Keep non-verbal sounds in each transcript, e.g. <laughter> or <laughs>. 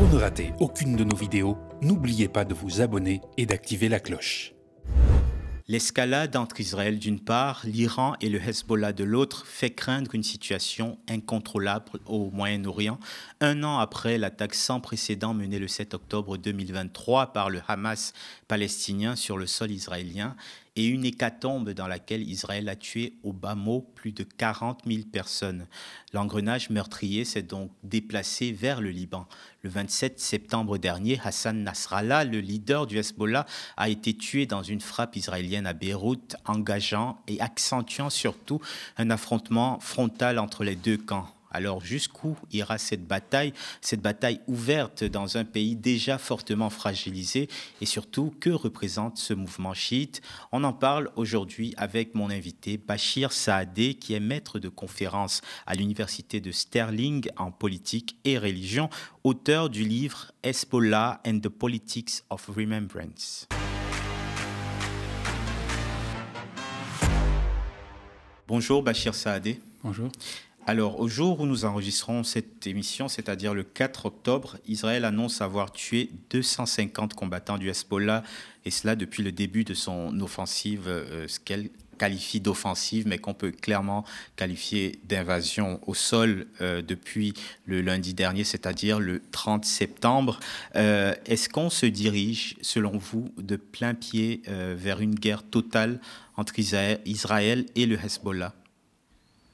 Pour ne rater aucune de nos vidéos, n'oubliez pas de vous abonner et d'activer la cloche. L'escalade entre Israël d'une part, l'Iran et le Hezbollah de l'autre fait craindre une situation incontrôlable au Moyen-Orient, un an après l'attaque sans précédent menée le 7 octobre 2023 par le Hamas palestinien sur le sol israélien et une hécatombe dans laquelle Israël a tué au bas mot plus de 40 000 personnes. L'engrenage meurtrier s'est donc déplacé vers le Liban. Le 27 septembre dernier, Hassan Nasrallah, le leader du Hezbollah, a été tué dans une frappe israélienne à Beyrouth, engageant et accentuant surtout un affrontement frontal entre les deux camps. Alors jusqu'où ira cette bataille, cette bataille ouverte dans un pays déjà fortement fragilisé et surtout que représente ce mouvement chiite On en parle aujourd'hui avec mon invité Bachir Saadé qui est maître de conférence à l'université de Sterling en politique et religion, auteur du livre Espola and the Politics of Remembrance. Bonjour Bachir Saadé. Bonjour. Alors, au jour où nous enregistrons cette émission, c'est-à-dire le 4 octobre, Israël annonce avoir tué 250 combattants du Hezbollah, et cela depuis le début de son offensive, euh, ce qu'elle qualifie d'offensive, mais qu'on peut clairement qualifier d'invasion au sol euh, depuis le lundi dernier, c'est-à-dire le 30 septembre. Euh, est-ce qu'on se dirige, selon vous, de plein pied vers une guerre totale entre Israël et le Hezbollah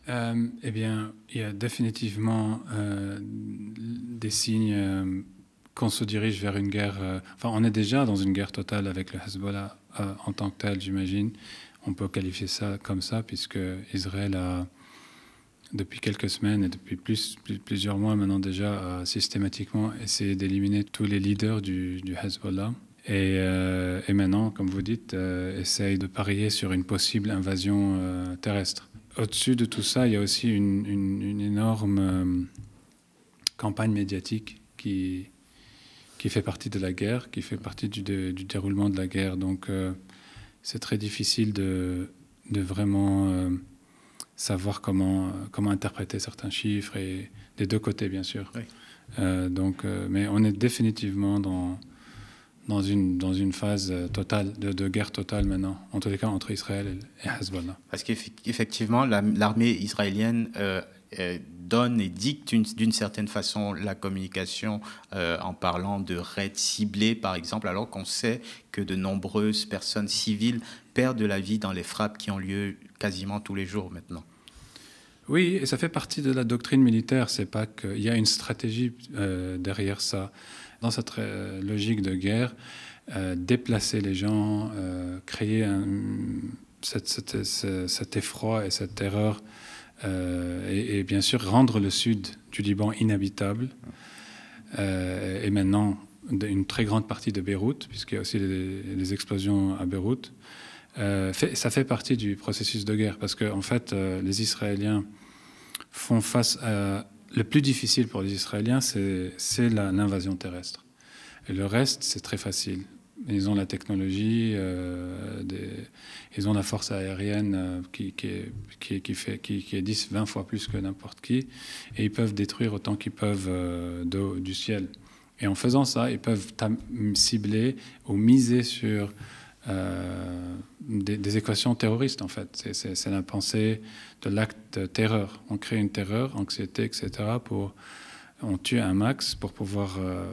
euh, eh bien, il y a définitivement euh, des signes euh, qu'on se dirige vers une guerre. enfin, on est déjà dans une guerre totale avec le Hezbollah en tant que tel, j'imagine. On peut qualifier ça comme ça, puisque Israël a, depuis quelques semaines et depuis plus, plusieurs mois maintenant déjà, systématiquement essayé d'éliminer tous les leaders du, Hezbollah. Et, maintenant, comme vous dites, essaye de parier sur une possible invasion terrestre au-dessus de tout ça, il y a aussi une, énorme euh, campagne médiatique qui, qui fait partie de la guerre, qui fait partie du, déroulement de la guerre. Donc euh, c'est très difficile de, de vraiment euh, savoir comment, comment interpréter certains chiffres, et des deux côtés bien sûr. donc, mais on est définitivement dans, dans une, dans une phase euh, totale, de, guerre totale maintenant, en tous les cas entre Israël et Hezbollah. Parce qu'effectivement, l'armée israélienne euh, euh, donne et dicte d'une certaine façon la communication en parlant de raids ciblés, par exemple, alors qu'on sait que de nombreuses personnes civiles perdent la vie dans les frappes qui ont lieu quasiment tous les jours maintenant. Oui, et ça fait partie de la doctrine militaire. C'est pas qu'il y a une stratégie derrière ça. Dans cette euh, logique de guerre, euh, déplacer les gens, euh, créer cet effroi et cette terreur, et, bien sûr rendre le sud du Liban inhabitable. et maintenant, une très grande partie de Beyrouth, puisqu'il y a aussi les, explosions à Beyrouth. Fait, ça fait partie du processus de guerre, parce qu'en en fait, les Israéliens font face à le plus difficile pour les Israéliens, c'est l'invasion terrestre. Et le reste, c'est très facile. Ils ont la technologie, euh, des, ils ont la force aérienne euh, qui, qui, est, fait, qui, est 10, 20 fois plus que n'importe qui, et ils peuvent détruire autant qu'ils peuvent euh, du ciel. Et en faisant ça, ils peuvent cibler ou miser sur euh, des, des, équations terroristes, en fait. C'est la pensée de l'acte de terreur. On crée une terreur, anxiété, etc., pour... On tue un max pour pouvoir euh,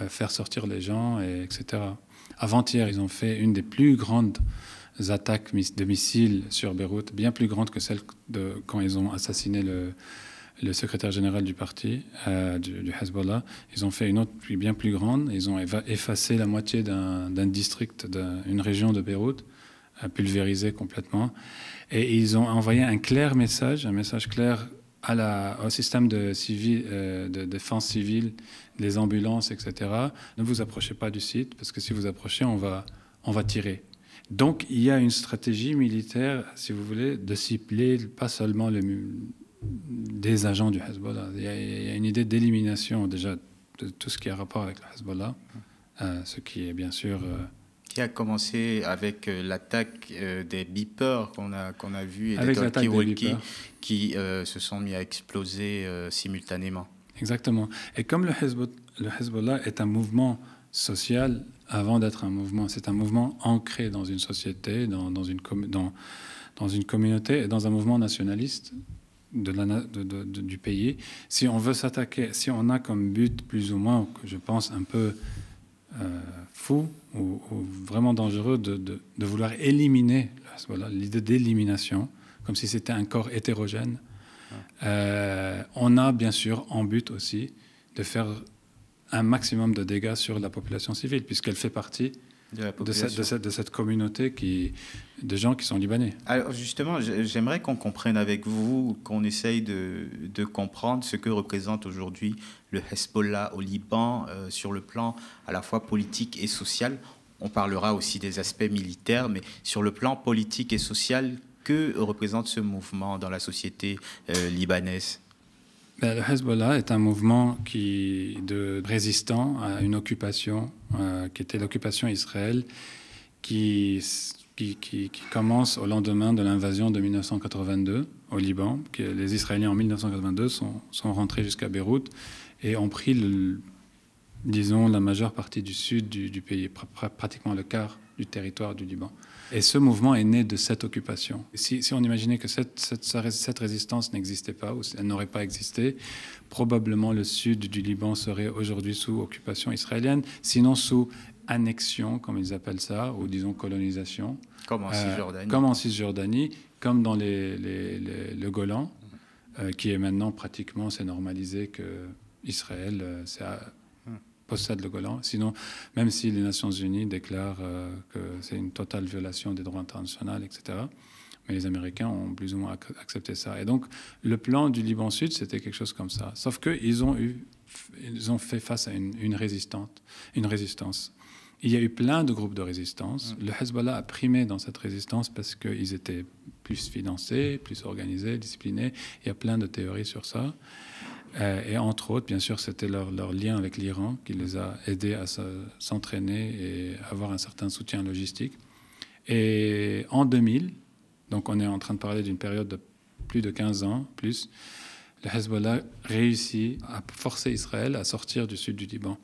euh, faire sortir les gens, et etc. Avant-hier, ils ont fait une des plus grandes attaques de missiles sur Beyrouth, bien plus grande que celle de quand ils ont assassiné le, le secrétaire général du parti, euh, du, Hezbollah, ils ont fait une autre bien plus grande. Ils ont effacé la moitié d'un district, d'une région de Beyrouth, euh, pulvérisé complètement. Et ils ont envoyé un clair message, un message clair à la, au système de, civil, euh, de défense civile, les ambulances, etc. Ne vous approchez pas du site, parce que si vous approchez, on va, on va tirer. Donc il y a une stratégie militaire, si vous voulez, de cibler pas seulement le, des agents du Hezbollah. Il y, a, une idée d'élimination déjà de tout ce qui a rapport avec le Hezbollah, euh, ce qui est bien sûr... Euh, qui a commencé avec euh, l'attaque des beepers qu'on a, qu'on a vu et des qui se sont mis à exploser simultanément. Exactement. Et comme le, le Hezbollah est un mouvement social avant d'être un mouvement, c'est un mouvement ancré dans une société, dans, dans une, dans une communauté et dans un mouvement nationaliste du pays, si on veut s'attaquer, si on a comme but plus ou moins, je pense, un peu euh, fou ou, vraiment dangereux de, vouloir éliminer, voilà, l'idée d'élimination, comme si c'était un corps hétérogène, ah. euh, on a bien sûr en but aussi de faire un maximum de dégâts sur la population civile, puisqu'elle fait partie de, cette, communauté qui, de gens qui sont libanais. Alors justement, j'aimerais qu'on comprenne avec vous, qu'on essaye de, comprendre ce que représente aujourd'hui le Hezbollah au Liban euh, sur le plan à la fois politique et social. On parlera aussi des aspects militaires, mais sur le plan politique et social, que représente ce mouvement dans la société euh, libanaise ben, le Hezbollah est un mouvement qui, de résistant à une occupation, euh, qui était l'occupation israélienne qui, qui, commence au lendemain de l'invasion de 1982 au Liban. Que les Israéliens en 1982 sont, sont rentrés jusqu'à Beyrouth et ont pris, disons, la majeure partie du sud du, pays, pratiquement le quart du territoire du Liban. Et ce mouvement est né de cette occupation. Si, on imaginait que cette, cette, résistance n'existait pas, ou elle n'aurait pas existé, probablement le sud du Liban serait aujourd'hui sous occupation israélienne, sinon sous annexion, comme ils appellent ça, ou disons colonisation. Comme en euh, Cisjordanie. comme en Cisjordanie, comme dans les, le Golan, euh, qui est maintenant pratiquement, c'est normalisé que Israël, euh, c'est possède le Golan. Sinon, même si les Nations Unies déclarent euh, que c'est une totale violation des droits internationaux, etc., mais les Américains ont plus ou moins accepté ça. Et donc, le plan du Liban Sud, c'était quelque chose comme ça. Sauf qu'ils ont, eu, ils ont fait face à une, une, résistante, une résistance. Il y a eu plein de groupes de résistance. Mm. Le Hezbollah a primé dans cette résistance parce qu'ils étaient plus financés, plus organisés, disciplinés. Il y a plein de théories sur ça. Euh, et entre autres, bien sûr, c'était leur, lien avec l'Iran qui les a aidés à s'entraîner et avoir un certain soutien logistique. Et en 2000, donc on est en train de parler d'une période de plus de 15 ans, plus, le Hezbollah réussit à forcer Israël à sortir du sud du Liban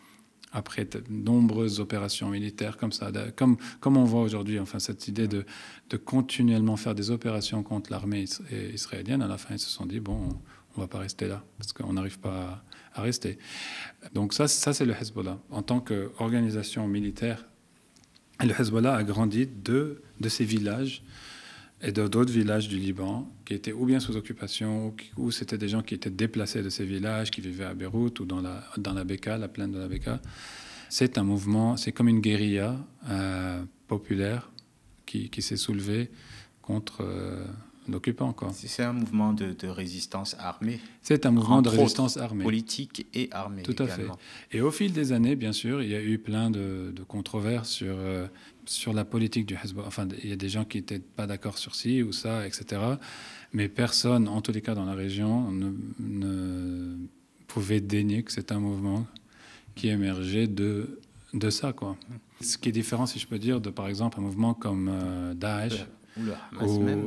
après de nombreuses opérations militaires comme ça, comme, comme on voit aujourd'hui, enfin, cette idée de, continuellement faire des opérations contre l'armée israélienne, à la fin, ils se sont dit, bon, on ne va pas rester là, parce qu'on n'arrive pas à, rester. Donc ça, ça c'est le Hezbollah. En tant qu'organisation militaire, le Hezbollah a grandi de, de ces villages et d'autres villages du Liban qui étaient ou bien sous occupation ou, c'était des gens qui étaient déplacés de ces villages, qui vivaient à Beyrouth ou dans la, dans la la plaine de la Beka. C'est un mouvement, c'est comme une guérilla euh, populaire qui, qui s'est soulevée contre... Euh, c'est un mouvement de, résistance armée. C'est un mouvement de résistance armée. Politique et armée. Tout à fait. Et au fil des années, bien sûr, il y a eu plein de, controverses sur, euh, sur la politique du Hezbollah. Enfin, il y a des gens qui n'étaient pas d'accord sur ci ou ça, etc. Mais personne, en tous les cas dans la région, ne, pouvait dénier que c'est un mouvement qui émergeait de, de ça. Quoi. Ce qui est différent, si je peux dire, de par exemple un mouvement comme euh, Daesh. Ou le Hamas même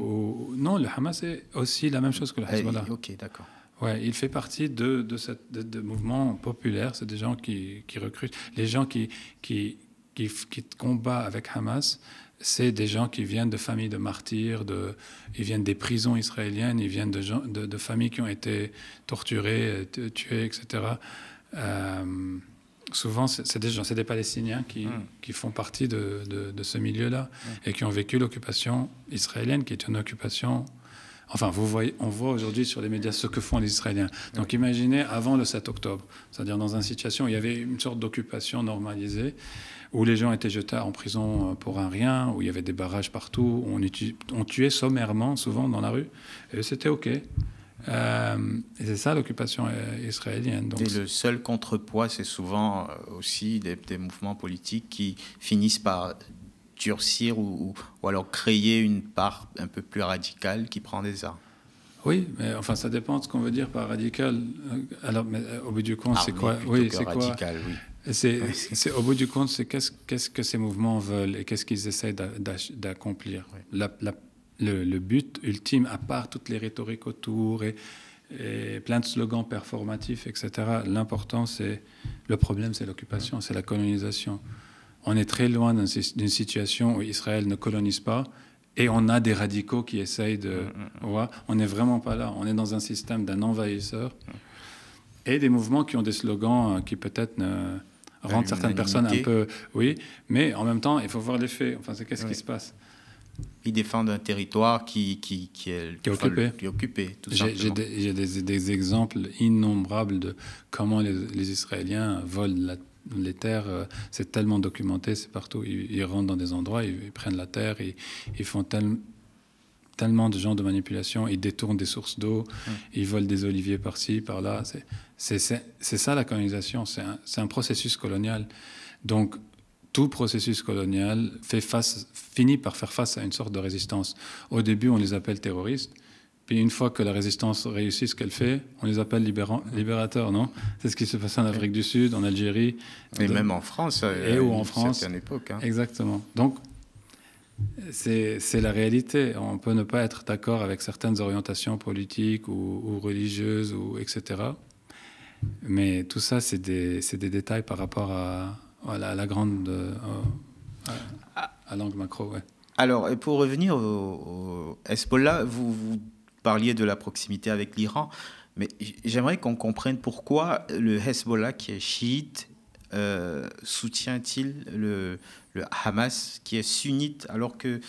Non, le Hamas est aussi la même chose que le eh, Hezbollah. ok, d'accord. Ouais, il fait partie de, de, cette, de, C'est des gens qui, qui, recrutent. Les gens qui, qui, qui, qui combattent avec Hamas, c'est des gens qui viennent de familles de martyrs, de, ils viennent des prisons israéliennes, ils viennent de, gens, de, familles qui ont été torturées, euh, tuées, etc souvent, c'est des gens, c'est des Palestiniens qui, hmm. font partie de, ce milieu-là hmm. et qui ont vécu l'occupation israélienne, qui est une occupation. Enfin, vous voyez, on voit aujourd'hui sur les médias ce que font les Israéliens. Donc, imaginez avant le 7 octobre, c'est-à-dire dans une situation où il y avait une sorte d'occupation normalisée, où les gens étaient jetés en prison euh, pour un rien, où il y avait des barrages partout, où on, on tuait sommairement, souvent dans la rue, et c'était OK. Euh, et c'est ça l'occupation euh, israélienne. et le seul contrepoids, c'est souvent euh, aussi des, mouvements politiques qui finissent par durcir ou, ou, alors créer une part un peu plus radicale qui prend des armes. Oui, mais enfin, ça dépend de ce qu'on veut dire par radical. Alors, au bout du compte, ah c'est quoi Oui, c'est quoi radical, oui. C'est, au bout du compte, c'est qu'est-ce, qu'est-ce que ces mouvements veulent et qu'est-ce qu'ils essaient d'accomplir. la le, but ultime, à part toutes les rhétoriques autour et, plein de slogans performatifs, etc., l'important, c'est le problème, c'est l'occupation, c'est la colonisation. On est très loin d'une situation où Israël ne colonise pas et on a des radicaux qui essayent de. Mm, mm, mm. on n'est vraiment pas là. On est dans un système d'un envahisseur et des mouvements qui ont des slogans euh, qui peut-être rendent certaines personnes un peu. Oui, mais en même temps, il faut voir les faits. Enfin, c'est qu'est-ce qui se passe ils défendent un territoire qui, qui, qui, est, occupé. occupé. J'ai des, exemples innombrables de comment les, Israéliens volent les terres. C'est tellement documenté, c'est partout. Ils, rentrent dans des endroits, ils, prennent la terre, ils, ils font tellement de gens de manipulation, ils détournent des sources d'eau, ils volent des oliviers par-ci, par-là. C'est ça la colonisation, c'est un, un processus colonial. Donc tout processus colonial fait face, finit par faire face à une sorte de résistance. Au début, on les appelle terroristes. Puis une fois que la résistance réussit ce qu'elle fait, on les appelle libérateurs, non C'est ce qui se passe en Afrique du Sud, en Algérie. Et même en France. Euh, et ou en France. Certaine époque. Hein. Exactement. Donc, c'est la réalité. On peut ne pas être d'accord avec certaines orientations politiques ou, religieuses, ou etc. Mais tout ça, c'est des détails par rapport à, ah, la grande. à, euh, oh. ah. langue macro, ouais. Alors, et pour revenir au, Hezbollah, vous, parliez de la proximité avec l'Iran, mais j'aimerais qu'on comprenne pourquoi le Hezbollah, qui est chiite, euh, soutient-il le, le, Hamas, qui est sunnite, alors qu'il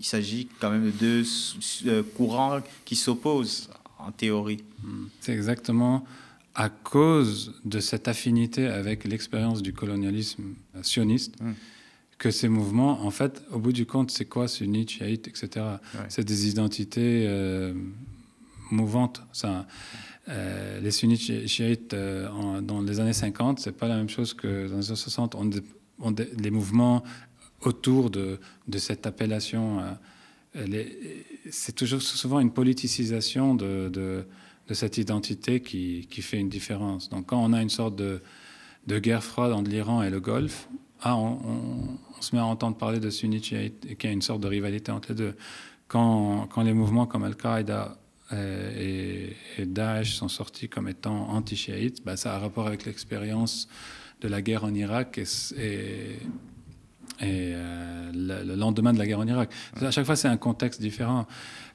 s'agit quand même de deux courants qui s'opposent en théorie hmm. C'est exactement à cause de cette affinité avec l'expérience du colonialisme sioniste, hmm. que ces mouvements, en fait, au bout du compte, c'est quoi sunnite, chiite, etc. C'est des identités euh, mouvantes. Ça, euh, les sunnites chiites euh, dans les années 50, c'est pas la même chose que dans les années 60. On, les mouvements autour de, cette appellation, c'est toujours souvent une politicisation de de cette identité qui, fait une différence. Donc quand on a une sorte de, guerre froide entre l'Iran et le Golfe, ah, on, se met à entendre parler de sunnites et qu'il y a une sorte de rivalité entre les deux. Quand, les mouvements comme Al-Qaïda euh, et, Daesh sont sortis comme étant anti-chiites, bah, ça a rapport avec l'expérience de la guerre en Irak et, et euh, le, le, lendemain de la guerre en Irak. À chaque fois, c'est un contexte différent.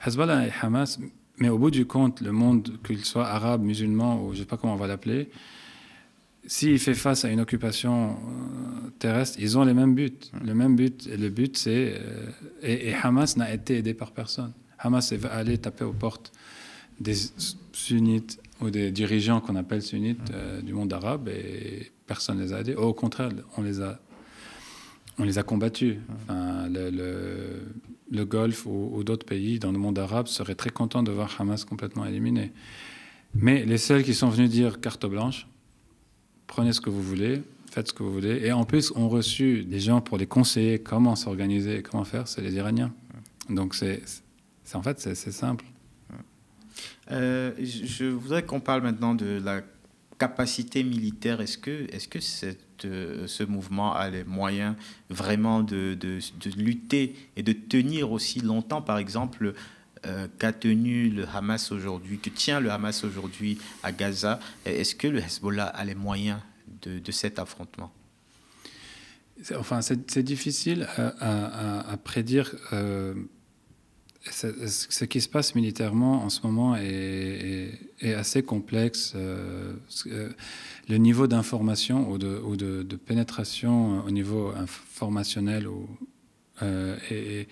Hezbollah et Hamas, mais au bout du compte, le monde, qu'il soit arabe, musulman ou je ne sais pas comment on va l'appeler, s'il fait face à une occupation euh, terrestre, ils ont les mêmes buts. Le même but, et le but c'est... Euh, et, Hamas n'a été aidé par personne. Hamas est allé taper aux portes des sunnites ou des dirigeants qu'on appelle sunnites euh, du monde arabe et personne ne les a aidés. Au contraire, on les a, on les a combattus. Enfin, le, le Golfe ou, d'autres pays dans le monde arabe seraient très contents de voir Hamas complètement éliminé. Mais les seuls qui sont venus dire carte blanche, prenez ce que vous voulez, faites ce que vous voulez. Et en plus, on reçu des gens pour les conseiller comment s'organiser et comment faire, c'est les Iraniens. Donc c'est, en fait, c'est simple. Euh, je voudrais qu'on parle maintenant de la capacité militaire, est-ce que, est -ce, que cette, euh, ce mouvement a les moyens vraiment de, de, de lutter et de tenir aussi longtemps, par exemple, euh, qu'a tenu le Hamas aujourd'hui, que tient le Hamas aujourd'hui à Gaza Est-ce que le Hezbollah a les moyens de, de cet affrontement Enfin, c'est difficile à, prédire. Euh, ce qui se passe militairement en ce moment est, assez complexe. Euh, euh, le niveau d'information ou, de, pénétration euh, au niveau informationnel est,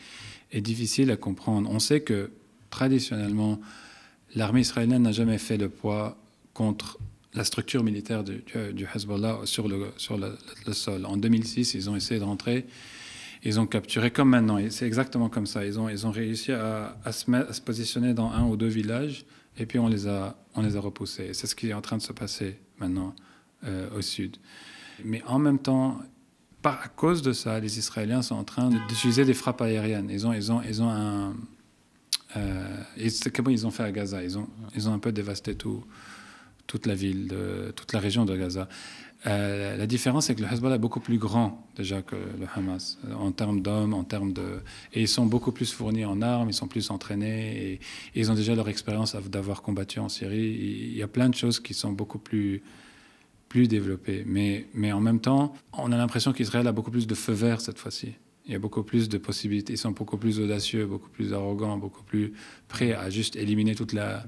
difficile à comprendre. On sait que traditionnellement, l'armée israélienne n'a jamais fait le poids contre la structure militaire du, Hezbollah sur, le, sur le, sol. En 2006, ils ont essayé de rentrer ils ont capturé comme maintenant, c'est exactement comme ça. Ils ont, ils ont réussi à, se positionner dans un ou deux villages et puis on les a, on les a repoussés. C'est ce qui est en train de se passer maintenant euh, au sud. Mais en même temps, par, à cause de ça, les Israéliens sont en train d'utiliser des frappes aériennes. Ils ont, ils ont, ils ont un. Euh, comment ils ont fait à Gaza ils ont, ils ont un peu dévasté tout, toute la ville, de, toute la région de Gaza. Euh, la différence, c'est que le Hezbollah est beaucoup plus grand déjà que le Hamas, euh, en termes d'hommes, en termes de... Et ils sont beaucoup plus fournis en armes, ils sont plus entraînés, et, ils ont déjà leur expérience d'avoir combattu en Syrie. Il y a plein de choses qui sont beaucoup plus, plus développées. Mais, mais en même temps, on a l'impression qu'Israël a beaucoup plus de feu vert cette fois-ci. Il y a beaucoup plus de possibilités, ils sont beaucoup plus audacieux, beaucoup plus arrogants, beaucoup plus prêts à juste éliminer toute la...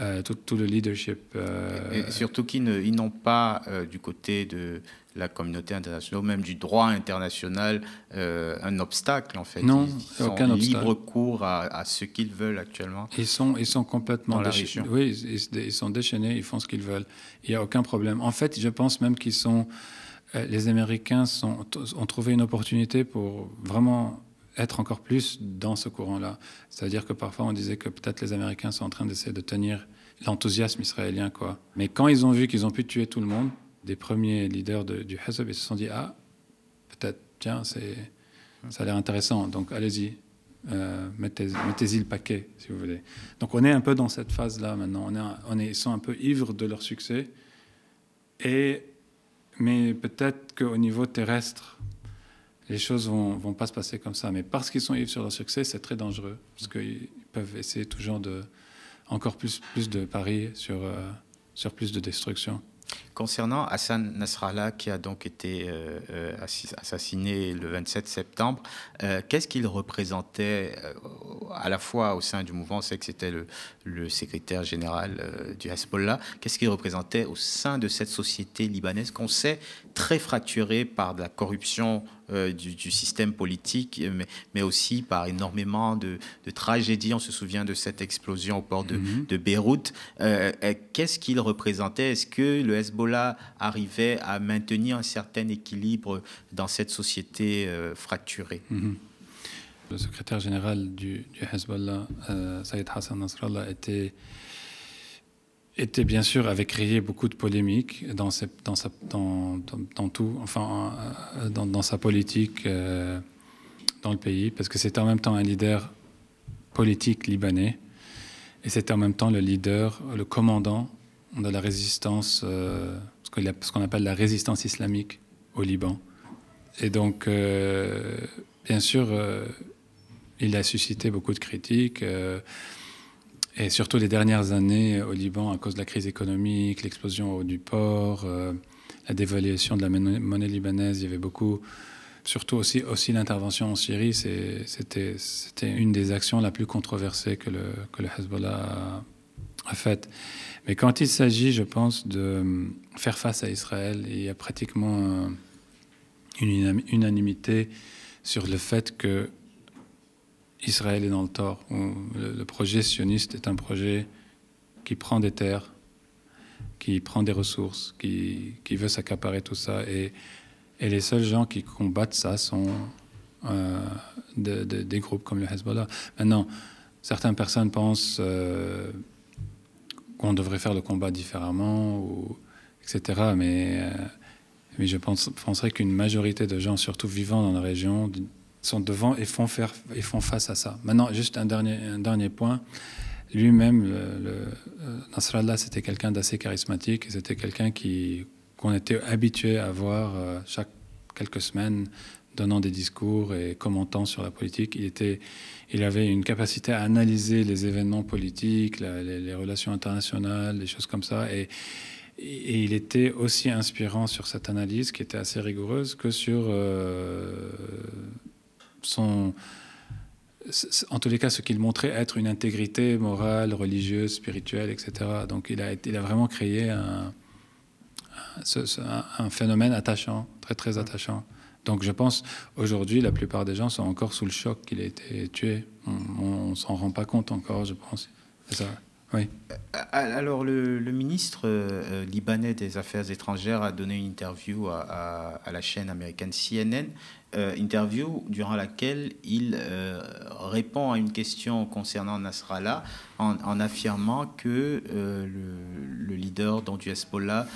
Euh, tout, le leadership. Euh, et, surtout qu'ils n'ont pas, euh, du côté de la communauté internationale, même du droit international, un obstacle, en fait. Non, ils, ils aucun libre cours à, ce qu'ils veulent actuellement. Ils sont, ils sont complètement déchaînés. Oui, ils, sont déchaînés, ils font ce qu'ils veulent. Il n'y a aucun problème. En fait, je pense même qu'ils sont les Américains sont, ont trouvé une opportunité pour vraiment être encore plus dans ce courant-là. C'est-à-dire que parfois on disait que peut-être les Américains sont en train d'essayer de tenir l'enthousiasme israélien. quoi. Mais quand ils ont vu qu'ils ont pu tuer tout le monde, des premiers leaders du Hezbollah, ils se sont dit, ah, peut-être, tiens, c'est, ça a l'air intéressant, donc allez-y, euh, mettez, mettez-y le paquet, si vous voulez. Donc on est un peu dans cette phase-là maintenant. On, est, on est, ils sont un peu ivres de leur succès. Et, mais peut-être qu'au niveau terrestre, les choses vont, vont pas se passer comme ça. Mais parce qu'ils sont ivres sur leur succès, c'est très dangereux, parce mm. qu'ils peuvent essayer toujours de encore plus, plus de paris sur, euh, sur plus de destruction. Concernant Hassan Nasrallah, qui a donc été euh, euh, assassiné le 27 septembre, qu'est-ce qu'il représentait à la fois au sein du mouvement On sait que c'était le, le, secrétaire général du Hezbollah. Qu'est-ce qu'il représentait au sein de cette société libanaise qu'on sait très fracturée par de la corruption euh, du, système politique, euh, mais, mais, aussi par énormément de, de, tragédies. On se souvient de cette explosion au port de, mhm. de Beyrouth. Euh, qu'est-ce qu'il représentait Est-ce que le Hezbollah arrivait à maintenir un certain équilibre dans cette société fracturée mhm. Le secrétaire général du, du Hezbollah, Saïd Hassan Nasrallah, était était bien sûr avait créé beaucoup de polémiques dans, sa, tout, enfin euh, dans, sa politique euh, dans le pays, parce que c'était en même temps un leader politique libanais et c'était en même temps le leader, le commandant de la résistance, euh, ce qu'on appelle la résistance islamique au Liban. Et donc, bien sûr, il a suscité beaucoup de critiques et surtout les dernières années au Liban, à cause de la crise économique, l'explosion du port, euh, la dévaluation de la monnaie libanaise, il y avait beaucoup. Surtout aussi, aussi l'intervention en Syrie, c'était une des actions la plus controversée que le, Hezbollah a, a faite. Mais quand il s'agit, je pense, de euh, faire face à Israël, il y a pratiquement euh, une unanimité sur le fait que Israël est dans le tort. Le projet sioniste est un projet qui prend des terres, qui prend des ressources, qui, qui veut s'accaparer tout ça. Et, et, les seuls gens qui combattent ça sont euh, des groupes comme le Hezbollah. Maintenant, certaines personnes pensent euh, qu'on devrait faire le combat différemment, ou, etc. Mais, euh, mais je pense, penserais qu'une majorité de gens, surtout vivant dans la région, sont devant et font, faire, et font face à ça. Maintenant, juste un dernier, un dernier point. Lui-même, euh, Nasrallah, c'était quelqu'un d'assez charismatique c'était quelqu'un qui, qu'on était habitué à voir euh, chaque quelques semaines donnant des discours et commentant sur la politique. Il, était, il avait une capacité à analyser les événements politiques, les, relations internationales, les choses comme ça. Et, il était aussi inspirant sur cette analyse qui était assez rigoureuse que sur... Euh, son, en tous les cas, ce qu'il montrait être une intégrité morale, religieuse, spirituelle, etc. Donc il a, il a vraiment créé un, un, phénomène attachant, très très attachant. Donc je pense, aujourd'hui, la plupart des gens sont encore sous le choc qu'il a été tué. On, on s'en rend pas compte encore, je pense. Ça. Euh, alors, le, ministre euh, euh, libanais des Affaires étrangères a donné une interview à, la chaîne américaine CNN, interview durant laquelle il répond à une question concernant Nasrallah en, affirmant que le, leader du Hezbollah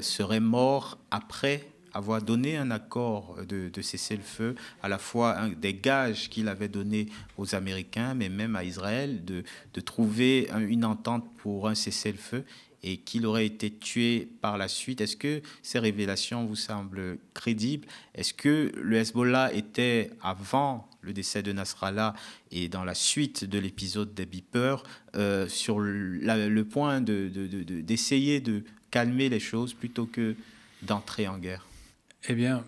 serait mort après avoir donné un accord de, de cessez-le-feu, à la fois des gages qu'il avait donnés aux Américains, mais même à Israël, de, trouver une entente pour un cessez-le-feu et qu'il aurait été tué par la suite. Est-ce que ces révélations vous semblent crédibles Est-ce que le Hezbollah était avant le décès de Nasrallah et dans la suite de l'épisode des Beepers euh, sur le, point d'essayer de, de calmer les choses plutôt que d'entrer en guerre eh bien,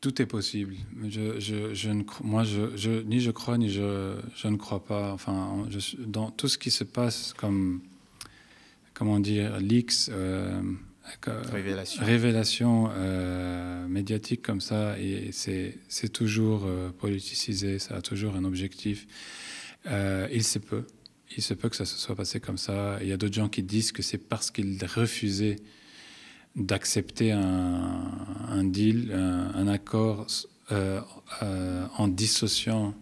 tout est possible. Je, je, ne, moi, je, ni je crois, ni je, ne crois pas. Enfin, dans tout ce qui se passe comme, comment dire, leaks, euh, euh, révélation, révélation euh, médiatique comme ça, et c'est toujours politicisé, ça a toujours un objectif. il se peut. Il se peut que ça se soit passé comme ça. Il y a d'autres gens qui disent que c'est parce qu'ils refusaient d'accepter un, deal, euh, un, accord euh, euh, en dissociant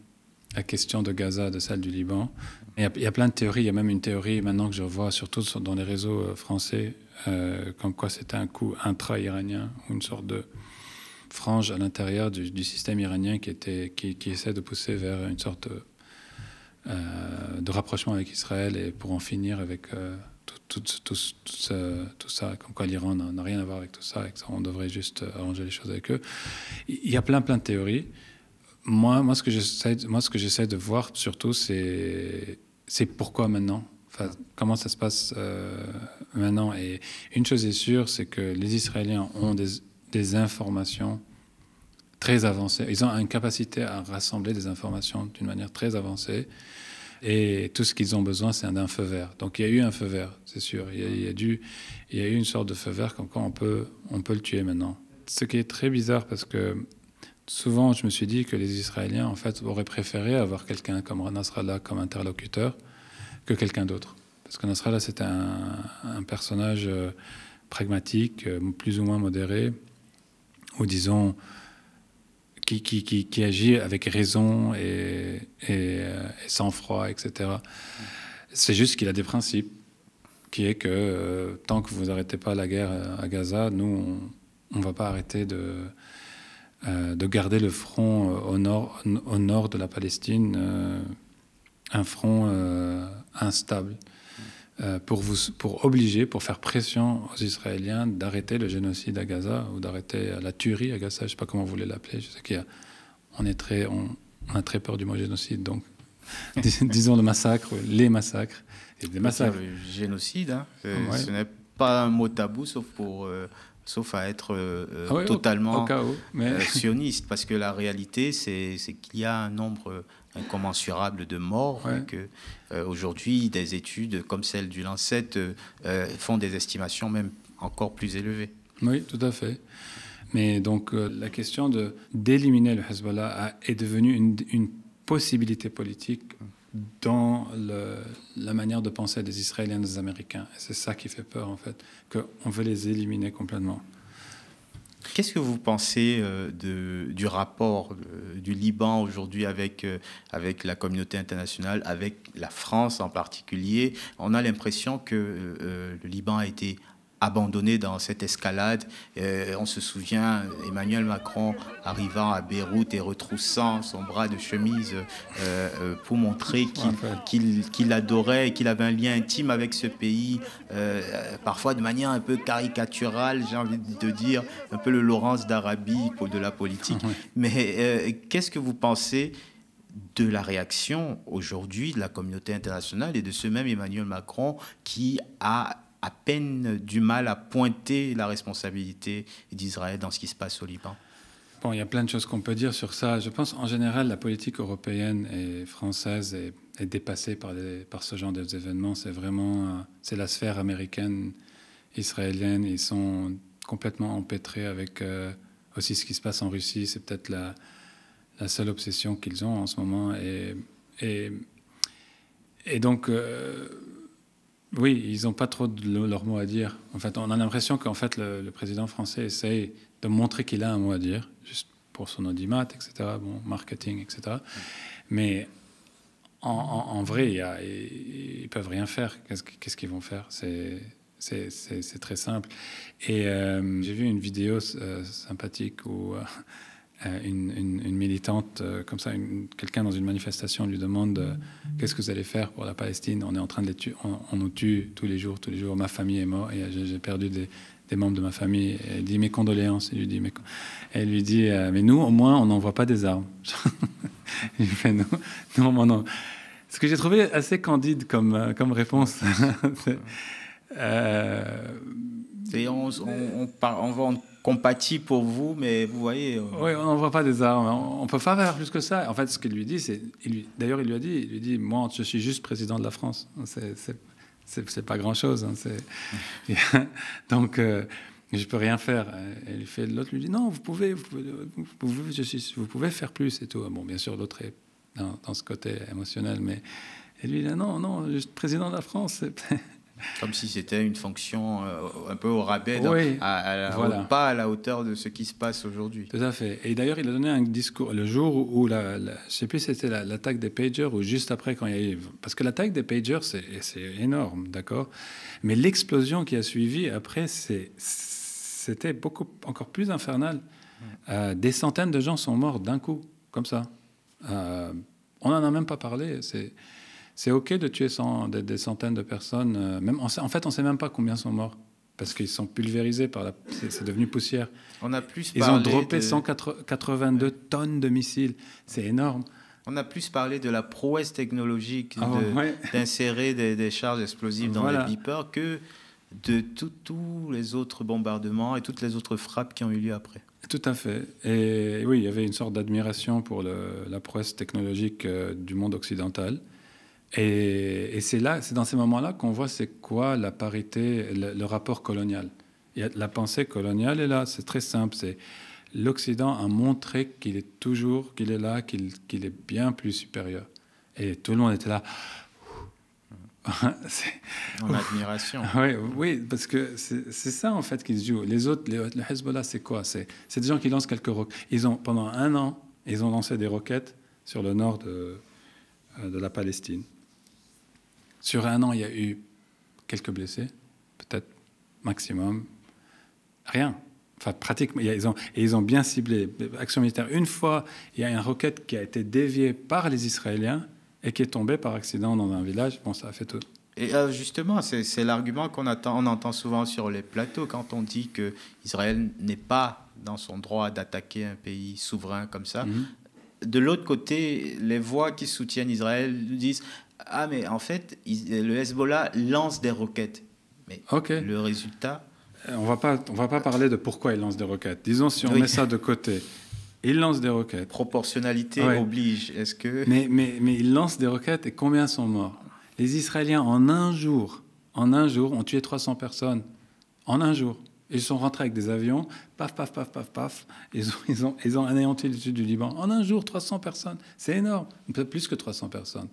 la question de Gaza de celle du Liban. Il y, a, il plein de théories, il y a même une théorie maintenant que je vois, surtout dans les réseaux français, comme quoi c'était un coup intra-iranien, ou une sorte de frange à l'intérieur du, système iranien qui, était, qui, qui, essaie de pousser vers une sorte de, rapprochement avec Israël et pour en finir avec tout, tout, tout, tout, ça, comme quoi l'Iran n'a rien à voir avec tout ça, ça, on devrait juste euh, arranger les choses avec eux. Il y a plein, plein de théories. Moi, moi ce que j'essaie de voir surtout, c'est pourquoi maintenant Comment ça se passe euh, maintenant Et une chose est sûre, c'est que les Israéliens ont des, des, informations très avancées. Ils ont une capacité à rassembler des informations d'une manière très avancée. Et tout ce qu'ils ont besoin, c'est d'un feu vert. Donc il y a eu un feu vert, c'est sûr. Il y, a, eu une sorte de feu vert comme quoi on peut, on peut le tuer maintenant. Ce qui est très bizarre parce que souvent, je me suis dit que les Israéliens, en fait, auraient préféré avoir quelqu'un comme Nasrallah comme interlocuteur que quelqu'un d'autre. Parce que Nasrallah, c'était un, un, personnage euh, pragmatique, euh, plus ou moins modéré, ou disons qui, agit avec raison et, et, euh, sang-froid, etc. C'est juste qu'il a des principes, qui est que euh, tant que vous n'arrêtez pas la guerre euh, à Gaza, nous, on ne va pas arrêter de, garder le front au nord de la Palestine, un front instable. Euh, pour, vous, pour obliger, pour faire pression aux Israéliens d'arrêter le génocide à Gaza ou d'arrêter euh, la tuerie à Gaza, je ne sais pas comment vous voulez l'appeler. Je sais qu'on on, a très peur du mot génocide, donc <laughs> disons le massacre, les massacres. Et des Le génocide, hein. euh, ce n'est pas un mot tabou, sauf pour sauf à être ah totalement mais... <laughs> sioniste, parce que la réalité, c'est qu'il y a un nombre incommensurable de morts. que euh, Aujourd'hui, des études comme celle du Lancet euh, euh, font des estimations même encore plus élevées. Oui, tout à fait. Mais donc la question de d'éliminer le Hezbollah est devenue une, possibilité politique dans la manière de penser des Israéliens et des Américains. Et c'est ça qui fait peur, en fait, qu'on veut les éliminer complètement. Qu'est-ce que vous pensez euh, du rapport euh, du Liban aujourd'hui avec, euh, avec la communauté internationale, avec la France en particulier On a l'impression que le Liban a été abandonné dans cette escalade. Euh, on se souvient, Emmanuel Macron arrivant à Beyrouth et retroussant son bras de chemise euh, euh, pour montrer qu'il adorait et qu'il avait un lien intime avec ce pays, parfois de manière un peu caricaturale, j'ai envie de dire, un peu le Laurence d'Arabie de la politique. Mais qu'est-ce que vous pensez de la réaction aujourd'hui de la communauté internationale et de ce même Emmanuel Macron qui a à peine du mal à pointer la responsabilité d'Israël dans ce qui se passe au Liban Bon, il y a plein de choses qu'on peut dire sur ça. Je pense en général la politique européenne et française est, dépassée par, par, ce genre d'événements. C'est vraiment euh, c'est la sphère américaine, israélienne. Ils sont complètement empêtrés avec euh, aussi ce qui se passe en Russie. C'est peut-être la, la, seule obsession qu'ils ont en ce moment. Et, et, et donc. Euh, oui, ils n'ont pas trop de leur mot à dire. En fait, on a l'impression qu'en fait, le, président français essaye de montrer qu'il a un mot à dire, juste pour son audimat, etc., bon, marketing, etc. Mais en, vrai, y a, ils peuvent rien faire. Qu'est-ce qu'ils vont faire C'est très simple. Et euh, j'ai vu une vidéo euh, sympathique où... Euh, euh, une, militante, euh, comme ça, quelqu'un dans une manifestation lui demande euh, Qu'est-ce que vous allez faire pour la Palestine On est en train de les tuer, on, nous tue tous les jours, tous les jours. Ma famille est morte et j'ai perdu des, membres de ma famille. elle dit Mes condoléances. lui dit, mais elle lui dit Mais nous, au moins, on n'envoie pas des armes. <laughs> fait Ce que j'ai trouvé assez candide comme, comme réponse. <laughs> euh... et on, on, on, on compatis pour vous, mais vous voyez. Euh, oui, on ne voit pas des armes. On peut pas faire plus que ça. En fait, ce qu'il lui dit, c'est. D'ailleurs, il lui a dit, il lui dit, moi, je suis juste président de la France. C'est pas grand-chose. Hein, c'est <laughs> Donc. Euh, je peux rien faire. Et fait l'autre lui dit non, vous pouvez, vous pouvez, je suis, vous pouvez faire plus et tout. Bon, bien sûr, l'autre est dans, ce côté émotionnel, mais et lui dit non, non, juste président de la France, <laughs> Comme si c'était une fonction euh, un peu au rabais, pas à la hauteur de ce qui se passe aujourd'hui. Tout à fait. Et d'ailleurs, il a donné un discours le jour où, la, ne je sais plus si c'était l'attaque des pagers ou juste après quand il y eu... Parce que l'attaque des pagers, c'est énorme, d'accord Mais l'explosion qui a suivi après, c'était beaucoup encore plus infernal. Euh, des centaines de gens sont morts d'un coup, comme ça. Euh, on n'en a même pas parlé. C'est... C'est OK de tuer des, centaines de personnes. Euh, même, en fait, on ne sait même pas combien sont morts. Parce qu'ils sont pulvérisés par C'est devenu poussière. On a plus Ils ont droppé 182 tonnes de missiles. C'est énorme. On a plus parlé de la prouesse technologique ah <laughs> d'insérer des, charges explosives dans les beepers que de tous les autres bombardements et toutes les autres frappes qui ont eu lieu après. Tout à fait. Et oui, il y avait une sorte d'admiration pour la prouesse technologique euh, du monde occidental. Et, c'est là, c'est dans ces moments-là qu'on voit c'est quoi la parité, le, rapport colonial. la pensée coloniale est là, c'est très simple. C'est l'Occident a montré qu'il est toujours, qu'il est là, qu'il est bien plus supérieur. Et tout le monde était là. <laughs> en admiration. <laughs> Oui, parce que c'est ça en fait qu'ils jouent. Les autres, le Hezbollah, c'est quoi C'est des gens qui lancent quelques roquettes. Ils ont pendant un an, ils ont lancé des roquettes sur le nord de euh, la Palestine. Sur un an, il y a eu quelques blessés, peut-être maximum. Rien. Enfin, pratiquement. Ils ont, et ils ont bien ciblé. l'action militaire. Une fois, il y a une roquette qui a été déviée par les Israéliens et qui est tombée par accident dans un village. Bon, ça a fait tout. Et euh, justement, c'est l'argument qu'on on entend souvent sur les plateaux quand on dit que Israël n'est pas dans son droit d'attaquer un pays souverain comme ça. Mhm. De l'autre côté, les voix qui soutiennent Israël disent ah, mais en fait, le Hezbollah lance des roquettes. Mais le résultat. Eh, on va pas, va pas parler de pourquoi il lance des roquettes. Disons si on met ça de côté. Il lance des roquettes. Proportionnalité oblige. Est-ce que mais, mais, mais il lance des roquettes et combien sont morts Les Israéliens en un jour, en un jour, ont tué 300 personnes. En un jour. Ils sont rentrés avec des avions, paf, paf, paf, paf, paf. Ils ont, ils ont, ils ont anéanti le sud du Liban. En un jour, 300 personnes. C'est énorme. Plus que 300 personnes.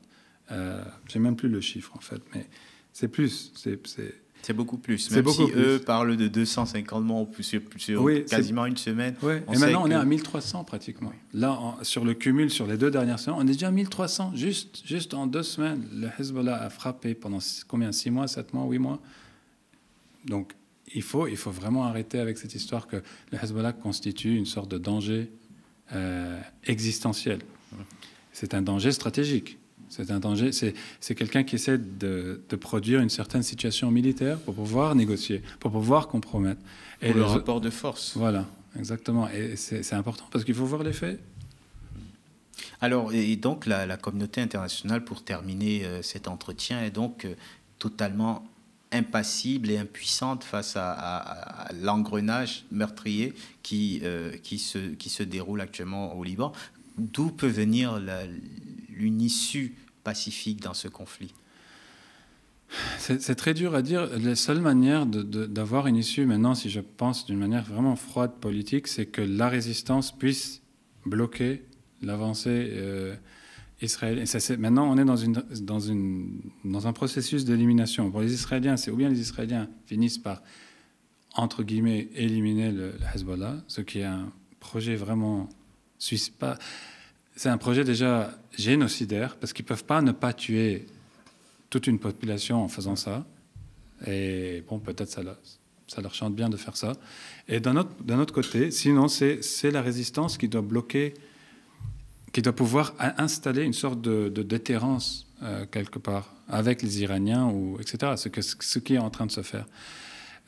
Euh, J'ai même plus le chiffre en fait, mais c'est plus. C'est beaucoup plus. Même si eux parlent de 250 mois plus euh, quasiment une semaine. et maintenant, on est à 1300 pratiquement. Là, sur le cumul, sur les deux dernières semaines, on est déjà à 1300. Juste, juste en deux semaines, le Hezbollah a frappé pendant combien 6 mois, 7 mois, 8 mois. Donc, il faut, il faut vraiment arrêter avec cette histoire que le Hezbollah constitue une sorte de danger euh, existentiel. C'est un danger stratégique. C'est un danger. C'est quelqu'un qui essaie de, produire une certaine situation militaire pour pouvoir négocier, pour pouvoir compromettre. Et le, rapport de force. Voilà, exactement. Et c'est important parce qu'il faut voir les faits. Alors, et donc la, communauté internationale, pour terminer euh, cet entretien, est donc euh, totalement impassible et impuissante face à, l'engrenage meurtrier qui, euh, qui, se, qui se déroule actuellement au Liban. D'où peut venir issue pacifique dans ce conflit c'est très dur à dire. La seule manière d'avoir une issue maintenant, si je pense d'une manière vraiment froide politique, c'est que la résistance puisse bloquer l'avancée euh, israélienne. maintenant, on est dans, une, dans, une, dans un processus d'élimination. Pour les Israéliens, c'est ou bien les Israéliens finissent par, entre guillemets, éliminer le, Hezbollah, ce qui est un projet vraiment suisse. Pas, c'est un projet déjà génocidaire parce qu'ils ne peuvent pas ne pas tuer toute une population en faisant ça. Et bon, peut-être ça, ça leur chante bien de faire ça. Et d'un autre, d'un autre côté, sinon, c'est la résistance qui doit bloquer, qui doit pouvoir installer une sorte de, de déterrence euh, quelque part avec les Iraniens, ou, etc. Ce, que, ce qui est en train de se faire.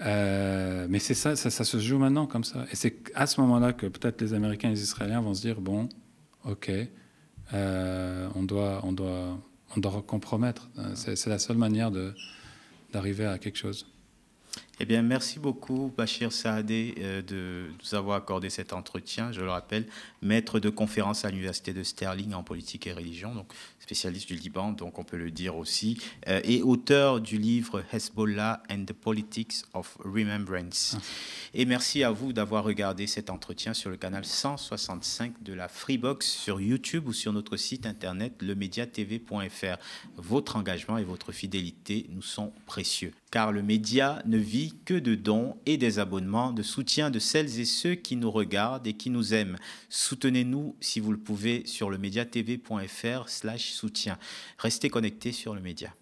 Euh, mais c'est ça, ça, ça se joue maintenant comme ça. Et c'est à ce moment-là que peut-être les Américains et les Israéliens vont se dire bon, ok, euh, on, doit, on, on doit compromettre. Euh, c'est la seule manière d'arriver à quelque chose. Eh bien, merci beaucoup, Bachir Saadé, euh, de nous avoir accordé cet entretien. Je le rappelle, maître de conférence à l'Université de Sterling en politique et religion, donc spécialiste du Liban, donc on peut le dire aussi, euh, et auteur du livre Hezbollah and the Politics of Remembrance. Ah. Et merci à vous d'avoir regardé cet entretien sur le canal 165 de la Freebox, sur YouTube ou sur notre site internet lemediatv.fr. Votre engagement et votre fidélité nous sont précieux car le média ne vit que de dons et des abonnements, de soutien de celles et ceux qui nous regardent et qui nous aiment. Soutenez-nous si vous le pouvez sur le médiatv.fr slash soutien. Restez connectés sur le média.